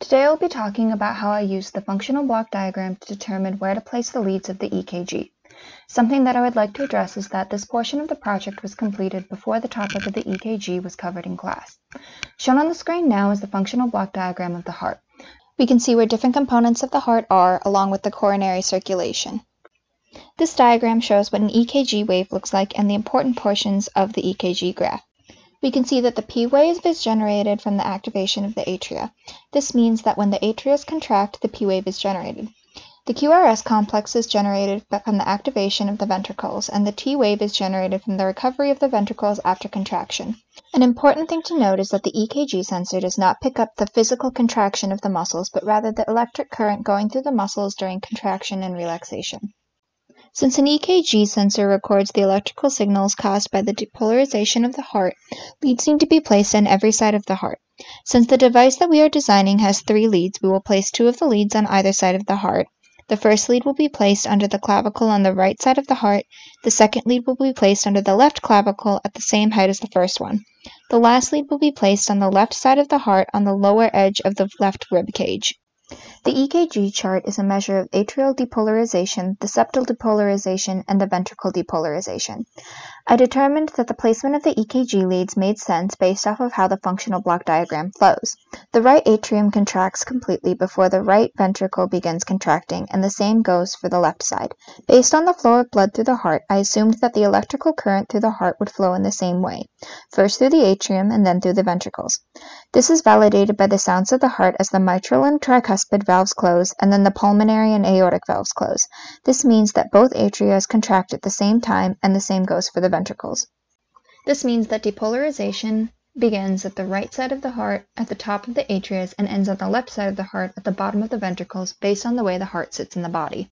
Today I'll be talking about how I use the functional block diagram to determine where to place the leads of the EKG. Something that I would like to address is that this portion of the project was completed before the topic of the EKG was covered in class. Shown on the screen now is the functional block diagram of the heart. We can see where different components of the heart are, along with the coronary circulation. This diagram shows what an EKG wave looks like and the important portions of the EKG graph. We can see that the P wave is generated from the activation of the atria. This means that when the atria contract, the P wave is generated. The QRS complex is generated from the activation of the ventricles, and the T wave is generated from the recovery of the ventricles after contraction. An important thing to note is that the EKG sensor does not pick up the physical contraction of the muscles, but rather the electric current going through the muscles during contraction and relaxation. Since an EKG sensor records the electrical signals caused by the depolarization of the heart, leads need to be placed on every side of the heart. Since the device that we are designing has three leads, we will place two of the leads on either side of the heart. The first lead will be placed under the clavicle on the right side of the heart. The second lead will be placed under the left clavicle at the same height as the first one. The last lead will be placed on the left side of the heart on the lower edge of the left rib cage. The EKG chart is a measure of atrial depolarization, the septal depolarization, and the ventricle depolarization. I determined that the placement of the EKG leads made sense based off of how the functional block diagram flows. The right atrium contracts completely before the right ventricle begins contracting, and the same goes for the left side. Based on the flow of blood through the heart, I assumed that the electrical current through the heart would flow in the same way, first through the atrium and then through the ventricles. This is validated by the sounds of the heart as the mitral and tricuspid valves close, and then the pulmonary and aortic valves close. This means that both atria contract at the same time, and the same goes for the ventricles. This means that depolarization begins at the right side of the heart at the top of the atria and ends on the left side of the heart at the bottom of the ventricles based on the way the heart sits in the body.